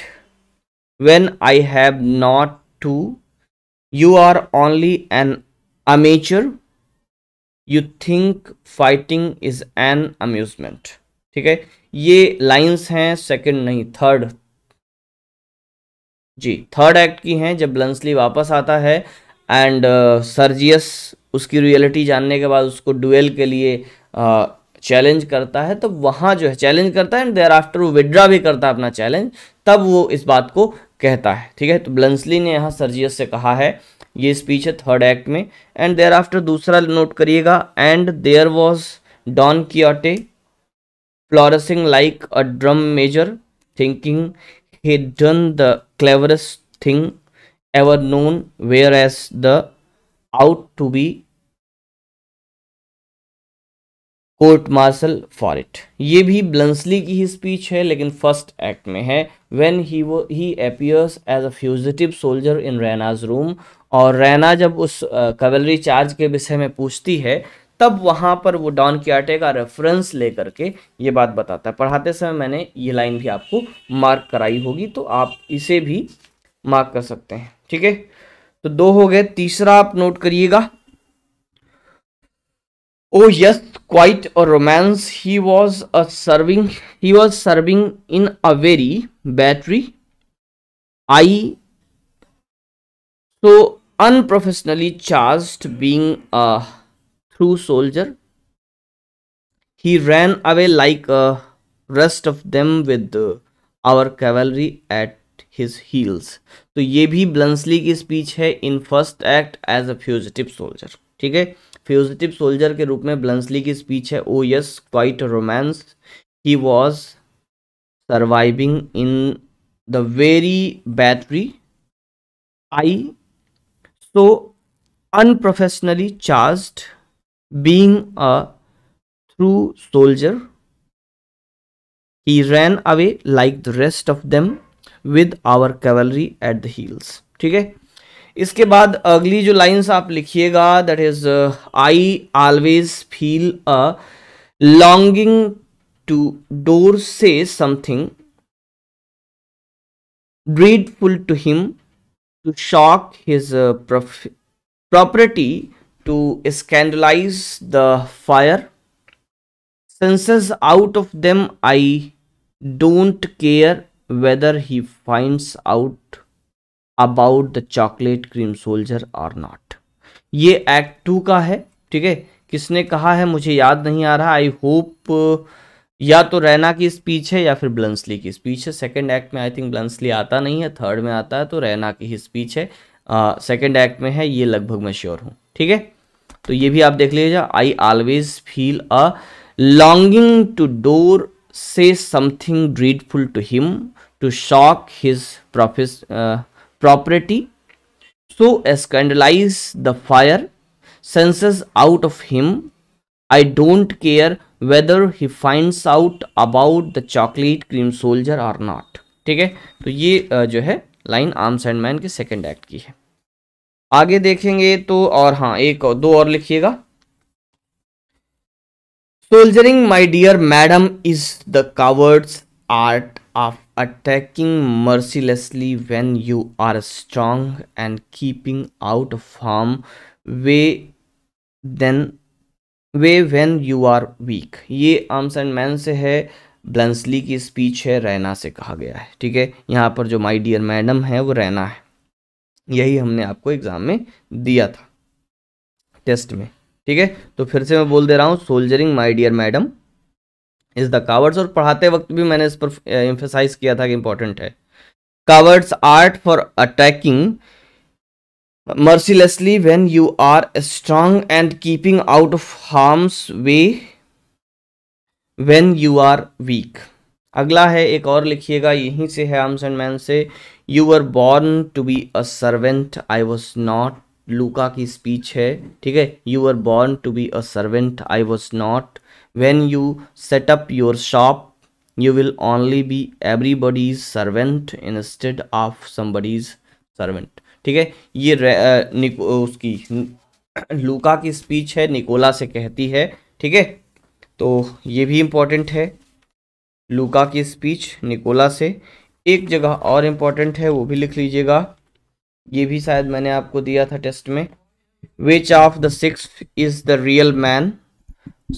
when I have not to you are only an amateur you think fighting is an amusement ठीक है ये lines हैं second नहीं third जी third act की हैं जब ब्लंसली वापस आता है एंड सर्जियस uh, उसकी रियलिटी जानने के बाद उसको डुएल के लिए चैलेंज uh, करता है तो वहाँ जो है चैलेंज करता है एंड देयर आफ्टर वो विड्रा भी करता है अपना चैलेंज तब वो इस बात को कहता है ठीक है तो ब्लंसली ने यहाँ सर्जियस से कहा है ये स्पीच है थर्ड एक्ट में एंड देयर आफ्टर दूसरा नोट करिएगा and there was don कियाटे फ्लोरसिंग like a drum major thinking he done the cleverest thing ever known whereas the out to be court martial for it ये भी ब्लंसली की ही speech है लेकिन first act में है when he वो he appears as a fugitive soldier in रैनाज room और रैना जब उस कवेलरी चार्ज के विषय में पूछती है तब वहां पर वो डॉन आटे का रेफरेंस लेकर के ये बात बताता है पढ़ाते समय मैंने ये लाइन भी आपको मार्क कराई होगी तो आप इसे भी मार्क कर सकते हैं ठीक है तो दो हो गए तीसरा आप नोट करिएगा ओ यस क्वाइट और romance he was a serving he was serving in a very battery I so unprofessionally charge being through soldier he ran away like rest of them with our cavalry at his heels तो ये भी ब्लंसली की speech है in first act as a fugitive soldier ठीक है fugitive soldier के रूप में ब्लंसली की स्पीच है ओ yes quite romance he was surviving in the very battery I so unprofessionally charge being a true soldier, he ran away like the rest of them with our cavalry at the heels. ठीक है इसके बाद अगली जो lines आप लिखिएगा that is I always feel a longing to door से something dreadful to him to shock his uh, property to scandalize the fire. Senses out of them, I don't care whether he finds out about the chocolate cream soldier और not ये act to का है ठीक है किसने कहा है मुझे याद नहीं आ रहा आई होप या तो रैना की स्पीच है या फिर ब्लंसली की स्पीच है सेकेंड एक्ट में आई थिंक ब्लंसली आता नहीं है थर्ड में आता है तो रैना की ही स्पीच है सेकेंड uh, एक्ट में है ये लगभग मैं श्योर हूँ ठीक है तो ये भी आप देख लीजिए I always feel a longing to door से something ड्रीडफुल to him to shock his profess property so scandalise the fire senses out of him I don't care whether he finds out about the chocolate cream soldier are not ठीक है तो ये uh, जो है line arms and man के second act की है आगे देखेंगे तो और हाँ एक और दो और लिखिएगा soldiering my dear madam is the cowards art of attacking mercilessly when you are strong and keeping out of harm way then way when you are ये आर्म्स एंड मैन से है ब्लेंसली की स्पीच है रैना से कहा गया है ठीक है यहाँ पर जो माई डियर मैडम है वो रैना है यही हमने आपको एग्ज़ाम में दिया था टेस्ट में ठीक है तो फिर से मैं बोल दे रहा हूँ soldiering my dear madam is the cowards और पढ़ाते वक्त भी मैंने इस पर इंफेसाइज किया था कि इंपॉर्टेंट है coward's art for attacking mercilessly when you are strong and keeping out of harm's way when you are weak अगला है एक और लिखिएगा यहीं से है आर्म्स एंड मैन से you are born to be a servant I was not Louka की स्पीच है ठीक है you are born to be a servant I was not when you set up your shop you will only B everybody's servant instead of somebody's servant ठीक है ये आ, उसकी लूका की स्पीच है निकोला से कहती है ठीक है तो ये भी इम्पोर्टेंट है लूका की स्पीच निकोला से एक जगह और इम्पॉर्टेंट है वो भी लिख लीजिएगा ये भी शायद मैंने आपको दिया था टेस्ट में which of the six is the real man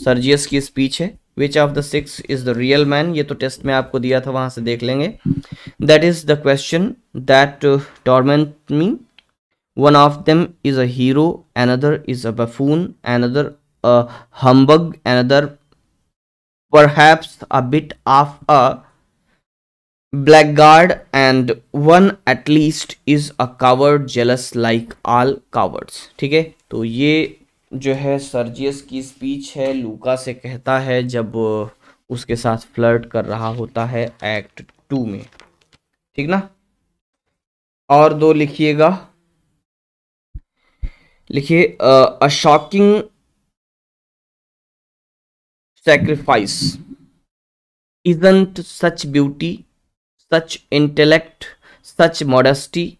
Sergius की स्पीच है which of the six is the real man ये तो टेस्ट में आपको दिया था वहां से देख लेंगे that is the question that torment me one of them is a hero is a buffoon another a humbug another perhaps a bit of a blackguard and one at least is a coward jealous like all cowards ठीक है तो ये जो है Sergius की speech है लूका से कहता है जब उसके साथ फ्लर्ट कर रहा होता है एक्ट टू में ठीक ना और दो लिखिएगा लिखिए a shocking sacrifice isn't such beauty such intellect, such modesty,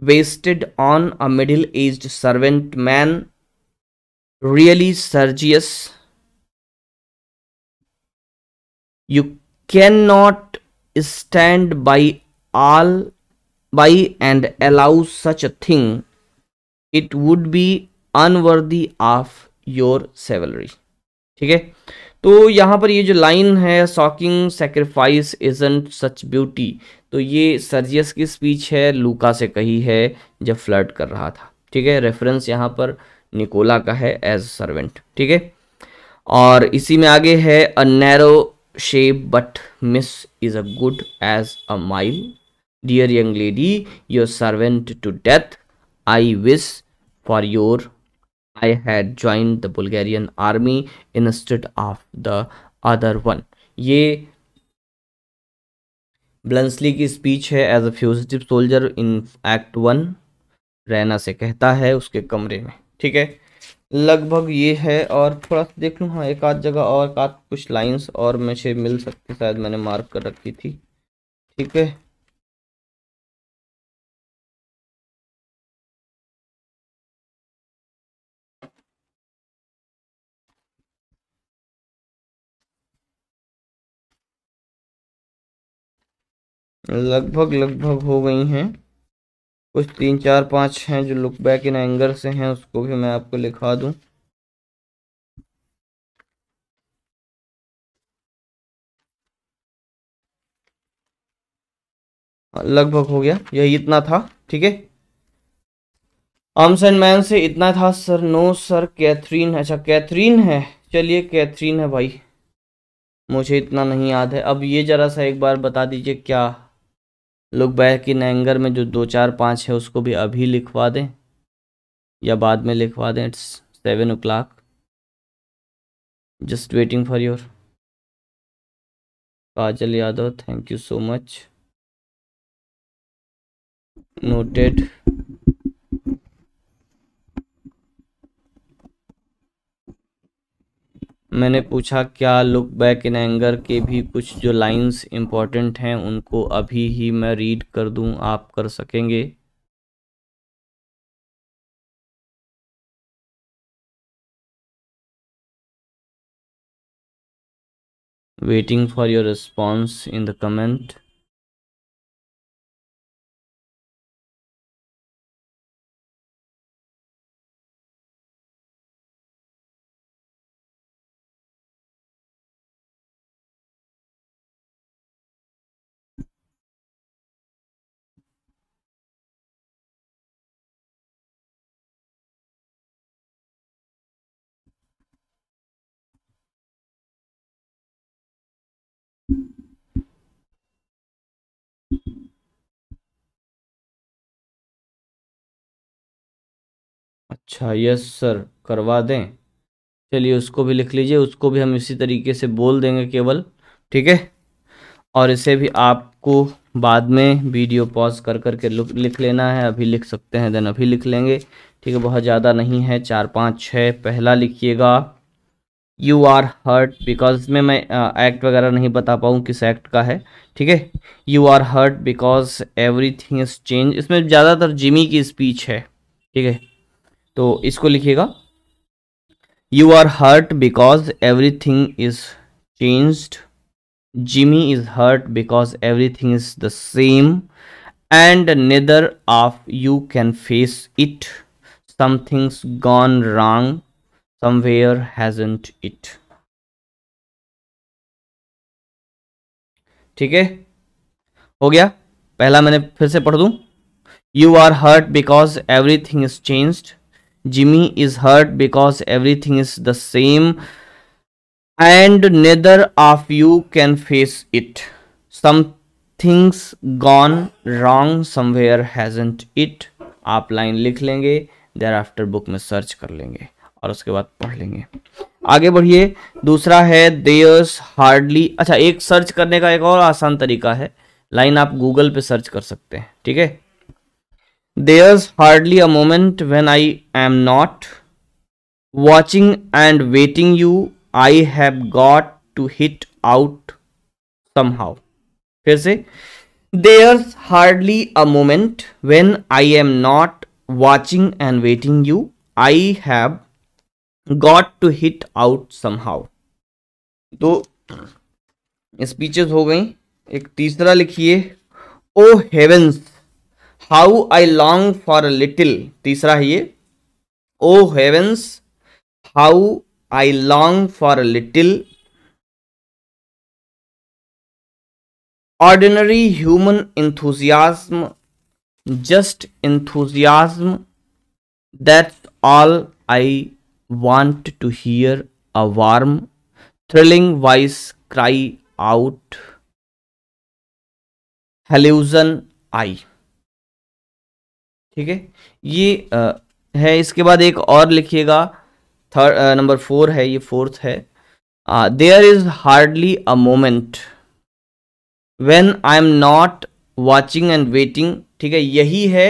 wasted on a middle-aged servant man, really Sergius, you cannot stand by all by and allow such a thing it would be unworthy of your chivalry Okay. तो यहाँ पर ये जो line है shocking sacrifice isn't such beauty तो ये Sergius की speech है लूका से कही है जब फ्लर्ट कर रहा था ठीक है रेफरेंस यहाँ पर निकोला का है एज सर्वेंट ठीक है और इसी में आगे है a narrow shape but miss is a good age a mile dear young lady your servant to death I wish for your I had joined the Bulgarian army instead of the other one. ये ब्लंसली की speech है as a fugitive soldier in act one Raina से कहता है उसके कमरे में ठीक है लगभग ये है और थोड़ा सा देख लूँ हाँ एक आध जगह और आध कुछ लाइन्स और मुझे मिल सकती शायद मैंने मार्क कर रखी थी ठीक है लगभग लगभग हो गई हैं कुछ तीन चार पाँच हैं जो लुक बैक इन एंगर से हैं उसको भी मैं आपको लिखा दूं लगभग हो गया यही इतना था ठीक है आर्म्स एंड मैन से इतना था सर नो सर कैथरीन अच्छा कैथरीन है चलिए कैथरीन है भाई मुझे इतना नहीं याद है अब ये ज़रा सा एक बार बता दीजिए क्या लुक बैक इन एंगर में जो दो चार पाँच है उसको भी अभी लिखवा दें या बाद में लिखवा दें it's seven o'clock just waiting for your Kajal Yadav thank you so much noted मैंने पूछा क्या लुक बैक इन एंगर के भी कुछ जो लाइंस इम्पॉर्टेंट हैं उनको अभी ही मैं रीड कर दूं आप कर सकेंगे waiting for your response in the comment अच्छा यस सर करवा दें चलिए उसको भी लिख लीजिए उसको भी हम इसी तरीके से बोल देंगे केवल ठीक है और इसे भी आपको बाद में वीडियो पॉज कर करके लिख लेना है अभी लिख सकते हैं देन अभी लिख लेंगे ठीक है बहुत ज़्यादा नहीं है चार पाँच छः पहला लिखिएगा यू आर हर्ट बिकॉज में मैं एक्ट वगैरह नहीं बता पाऊँ किस एक्ट का है ठीक है you are hurt because everything is change इसमें ज़्यादातर जिमी की स्पीच है ठीक है तो इसको लिखिएगा you are hurt because everything is changed Jimmy is hurt because everything is the same and neither of you can face it something's gone wrong somewhere hasn't it ठीक है हो गया पहला मैंने फिर से पढ़ दू you are hurt because everything is changed Jimmy is hurt because everything is the same and neither of you can face it. Something's gone wrong somewhere hasn't it? आप लाइन लिख लेंगे देर आफ्टर बुक में search कर लेंगे और उसके बाद पढ़ लेंगे आगे बढ़िए दूसरा है देयर्स हार्डली अच्छा एक सर्च करने का एक और आसान तरीका है लाइन आप गूगल पे सर्च कर सकते हैं ठीक है There's hardly a moment when I am not watching and waiting you. I have got to hit out somehow. There's hardly a moment when I am not watching and waiting you. I have got to hit out somehow. तो speeches हो गई एक तीसरा लिखिए oh oh heavens how I long for little तीसरा है ये oh heavens how I long for little ordinary human enthusiasm just enthusiasm that's all I want to hear a warm thrilling voice cry out hallelujah I ठीक है ये आ, है इसके बाद एक और लिखिएगा थर्ड नंबर फोर है ये फोर्थ है there is hardly a moment when I am not watching and waiting ठीक है यही है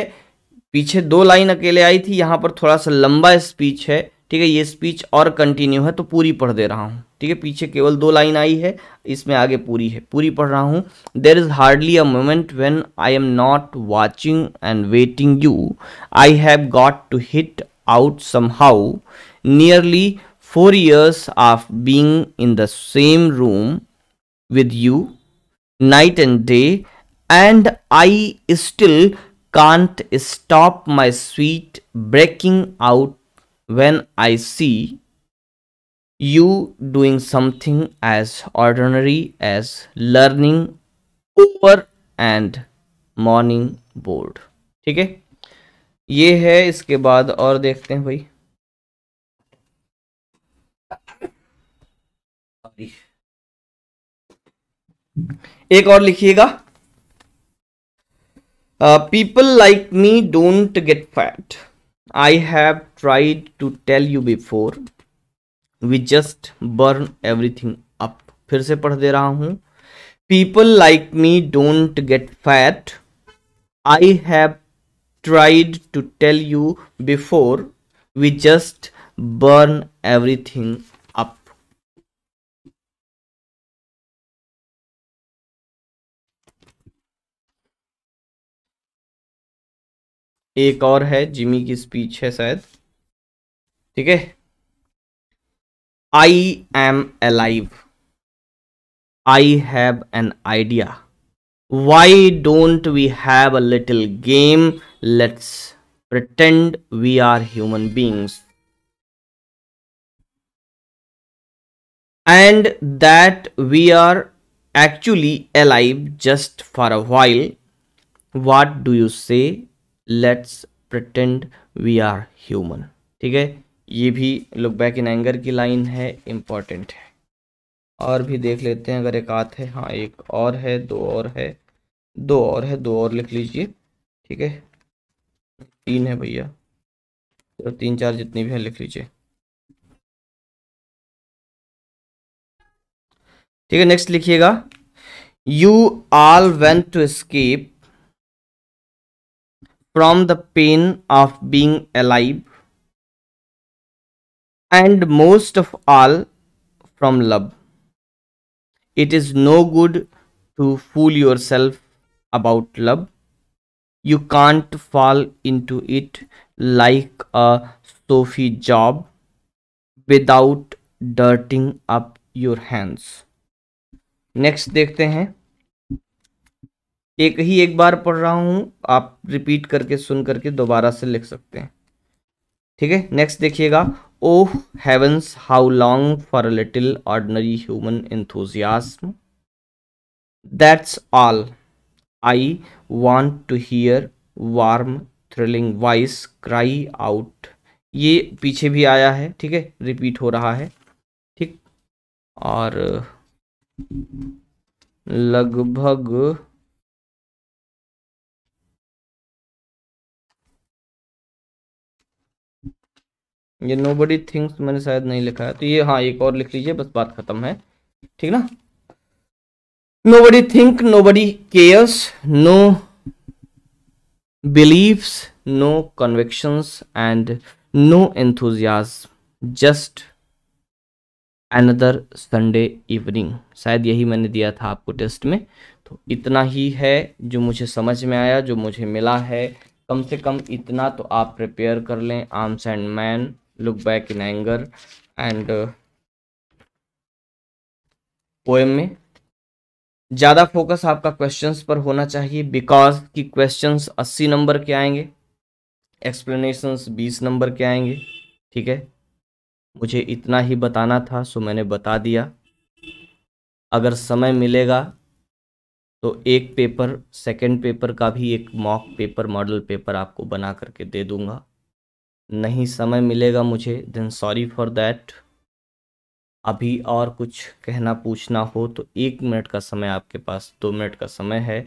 पीछे दो लाइन अकेले आई थी यहाँ पर थोड़ा सा लंबा स्पीच है ठीक है ये स्पीच और कंटिन्यू है तो पूरी पढ़ दे रहा हूँ ठीक है पीछे केवल दो लाइन आई है इसमें आगे पूरी है पूरी पढ़ रहा हूँ there is hardly a moment when I am not watching and waiting you I have got to hit out somehow nearly four years of being in the same room with you night and day and I still can't stop my sweet breaking out when I see you doing something as ordinary as learning over and morning board ठीक है ये है इसके बाद और देखते हैं भाई एक और लिखिएगा people like me don't get fat I have tried to tell you before we just burn everything up फिर से पढ़ दे रहा हूं people like me don't get fat I have tried to tell you before we just burn everything up एक और है Jimmy की स्पीच है शायद ठीक है I am alive. I have an idea. Why don't we have a little game? Let's pretend we are human beings. And that we are actually alive just for a while. What do you say? Let's pretend we are human. Okay. ये भी look back in anger की line है important है और भी देख लेते हैं अगर एक आते है हाँ एक और है दो और है दो और है दो और लिख लीजिए ठीक है तीन है भैया तो तीन चार जितनी भी है लिख लीजिए ठीक है नेक्स्ट लिखिएगा you all want to escape from the pain of being alive and most of all from love. It is no good to fool yourself about love. You can't fall into it like a Sophie job without dirtying up your hands. next dekhte hain एक ही एक बार पढ़ रहा हूं आप repeat करके सुन करके दोबारा से लिख सकते हैं ठीक है नेक्स्ट देखिएगा oh heavens how long for a little ordinary human enthusiasm that's all I want to hear warm thrilling voice cry out ये पीछे भी आया है ठीक है रिपीट हो रहा है ठीक और लगभग ये नो बडी थिंग्स मैंने शायद नहीं लिखा है तो ये हाँ एक और लिख लीजिए बस बात खत्म है ठीक ना nobody think nobody cares no beliefs no convictions and no enthusiasm just another Sunday evening शायद यही मैंने दिया था आपको टेस्ट में तो इतना ही है जो मुझे समझ में आया जो मुझे मिला है कम से कम इतना तो आप प्रिपेयर कर लें arms and man look back in anger and uh, poem में ज़्यादा फोकस आपका क्वेश्चंस पर होना चाहिए बिकॉज कि क्वेश्चंस 80 नंबर के आएंगे एक्सप्लेनेशंस 20 नंबर के आएंगे ठीक है मुझे इतना ही बताना था सो मैंने बता दिया अगर समय मिलेगा तो एक पेपर सेकंड पेपर का भी एक मॉक पेपर मॉडल पेपर आपको बना करके दे दूंगा नहीं समय मिलेगा मुझे देन सॉरी फॉर दैट अभी और कुछ कहना पूछना हो तो एक मिनट का समय आपके पास दो मिनट का समय है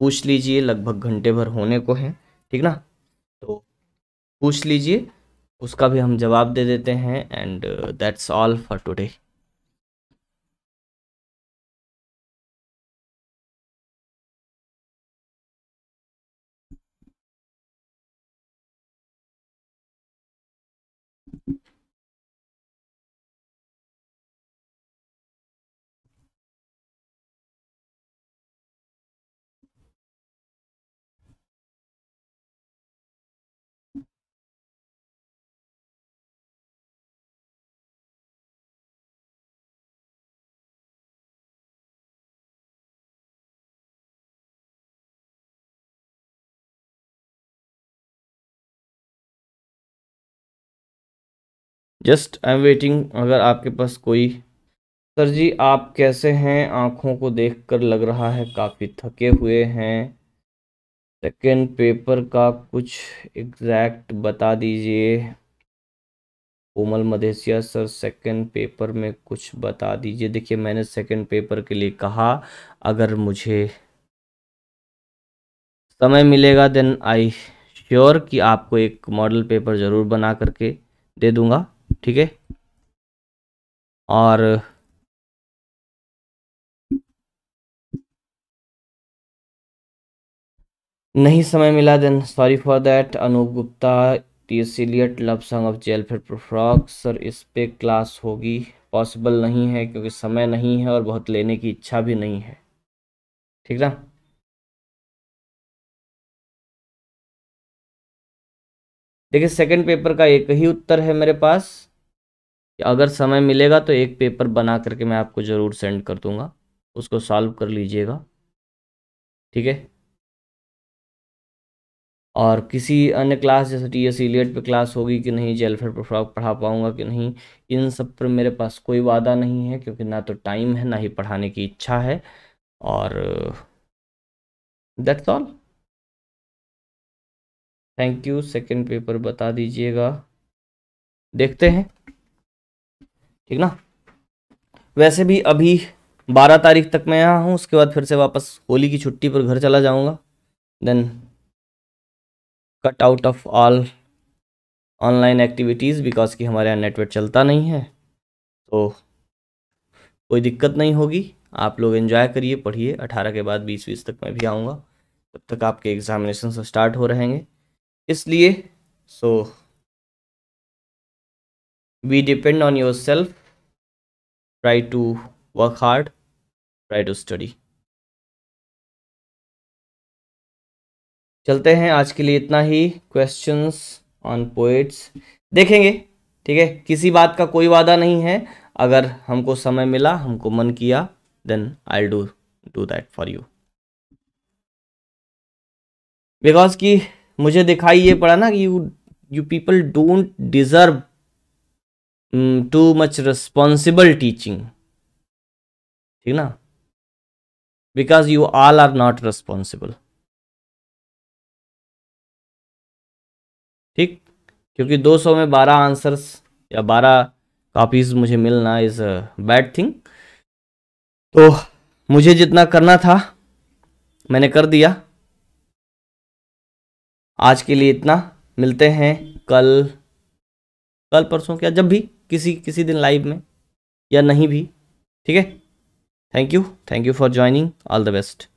पूछ लीजिए लगभग घंटे भर होने को है ठीक ना तो पूछ लीजिए उसका भी हम जवाब दे देते हैं and that's all for today just I am waiting अगर आपके पास कोई सर जी आप कैसे हैं आँखों को देखकर लग रहा है काफ़ी थके हुए हैं सेकेंड पेपर का कुछ एग्जैक्ट बता दीजिए Komal Madhesia sir second paper में कुछ बता दीजिए देखिए मैंने सेकेंड पेपर के लिए कहा अगर मुझे समय मिलेगा देन आई श्योर कि आपको एक मॉडल पेपर ज़रूर बना करके दे दूंगा ठीक है और नहीं समय मिला then sorry for that Anoop Gupta T S Eliot love song of J Alfred Prufrock sir इस पे क्लास होगी पॉसिबल नहीं है क्योंकि समय नहीं है और बहुत लेने की इच्छा भी नहीं है ठीक ना देखिए सेकंड पेपर का एक ही उत्तर है मेरे पास कि अगर समय मिलेगा तो एक पेपर बना करके मैं आपको ज़रूर सेंड कर दूँगा उसको सॉल्व कर लीजिएगा ठीक है और किसी अन्य क्लास जैसे टी एस पे क्लास होगी कि नहीं जेलफेयर पर पढ़ा पाऊँगा कि नहीं इन सब पर मेरे पास कोई वादा नहीं है क्योंकि ना तो टाइम है ना ही पढ़ाने की इच्छा है और that's all thank you second paper बता दीजिएगा देखते हैं ठीक ना वैसे भी अभी बारह तारीख तक मैं यहाँ हूँ उसके बाद फिर से वापस होली की छुट्टी पर घर चला जाऊँगा then cut out of all online activities because कि हमारे यहाँ नेटवर्क चलता नहीं है तो कोई दिक्कत नहीं होगी आप लोग एंजॉय करिए पढ़िए अठारह के बाद बीस बीस तक मैं भी आऊँगा तब तक आपके एग्जामिनेशन स्टार्ट हो रहेंगे इसलिए so we depend on yourself try to work hard try to study चलते हैं आज के लिए इतना ही क्वेश्चंस ऑन पोइट्स देखेंगे ठीक है किसी बात का कोई वादा नहीं है अगर हमको समय मिला हमको मन किया then I do do that for you because कि मुझे दिखाई ये पड़ा ना कि you you people don't deserve too much responsible teaching ठीक ना because you all are not responsible ठीक क्योंकि 200 में 12 आंसर्स या 12 कॉपीज मुझे मिलना इज बैड थिंग तो मुझे जितना करना था मैंने कर दिया आज के लिए इतना मिलते हैं कल कल परसों क्या जब भी किसी किसी दिन लाइव में या नहीं भी ठीक है thank you thank you for joining all the best